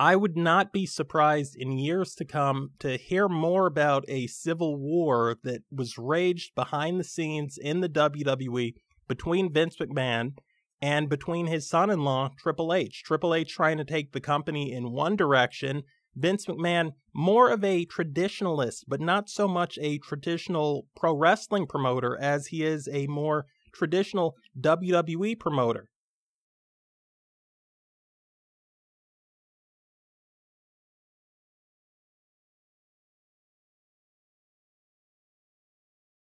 I would not be surprised in years to come to hear more about a civil war that was raged behind the scenes in the WWE between Vince McMahon and between his son in law, Triple H. Triple H trying to take the company in one direction, Vince McMahon more of a traditionalist, but not so much a traditional pro wrestling promoter as he is a more traditional WWE promoter.